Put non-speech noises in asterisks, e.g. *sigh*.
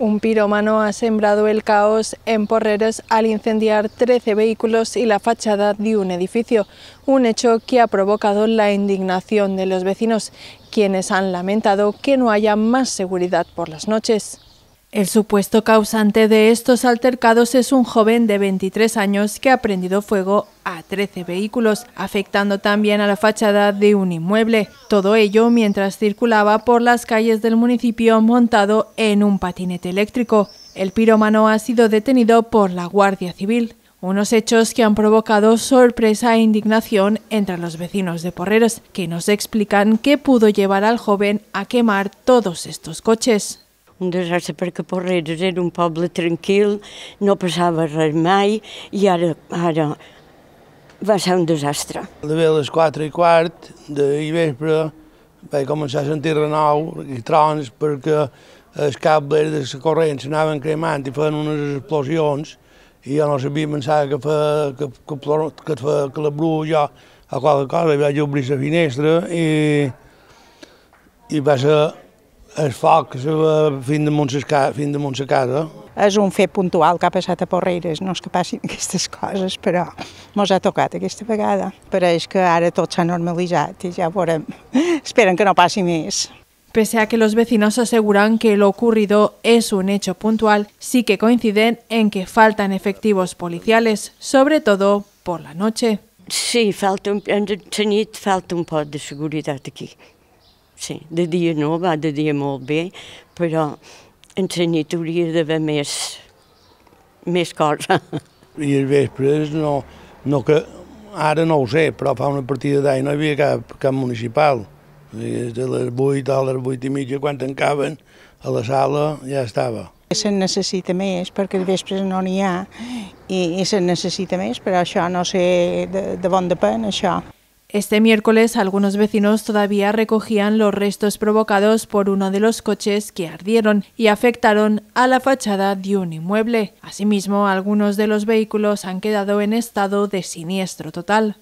Un piromano ha sembrado el caos en Porreres al incendiar 13 vehículos y la fachada de un edificio, un hecho que ha provocado la indignación de los vecinos, quienes han lamentado que no haya más seguridad por las noches. El supuesto causante de estos altercados es un joven de 23 años que ha prendido fuego a 13 vehículos, afectando también a la fachada de un inmueble. Todo ello mientras circulaba por las calles del municipio montado en un patinete eléctrico. El pirómano ha sido detenido por la Guardia Civil. Unos hechos que han provocado sorpresa e indignación entre los vecinos de Porreros, que nos explican qué pudo llevar al joven a quemar todos estos coches. un desastre perquè Porreres era un poble tranquil, no passava res mai i ara, ara va ser un desastre. Bé, a les 4 i quart de vespre vaig començar a sentir renou i trons perquè els cables de la corrent s'anaven cremant i feien unes explosions i jo no sabia, pensava que, fa, que, que, plor, que, fa, que la bru jo a qualque cosa, vaig obrir la finestra i, i va ser els focs fins damunt la casa. És un fet puntual que ha passat a Porreres, no és que passin *laughs* aquestes coses, però mos ha tocat aquesta vegada. Pareix que ara tot s'ha normalitzat i ja veurem. *laughs* Esperen que no passi més. Pese a que los vecinos aseguran que lo ocurrido es un hecho puntual, sí que coinciden en que faltan efectivos policiales, sobre todo por la noche. Sí, falta un, en la nit falta un poc de seguretat aquí sí, de dia no, va de dia molt bé, però entre nit hauria d'haver més, més cosa. I els vespres no, no que, ara no ho sé, però fa una partida d'any no hi havia cap, cap municipal. De les 8 a les 8 i mitja, quan tancaven a la sala, ja estava. Se'n necessita més, perquè el vespre no n'hi ha, i, i se'n necessita més, però això no sé de, de bon depèn, això. Este miércoles algunos vecinos todavía recogían los restos provocados por uno de los coches que ardieron y afectaron a la fachada de un inmueble. Asimismo, algunos de los vehículos han quedado en estado de siniestro total.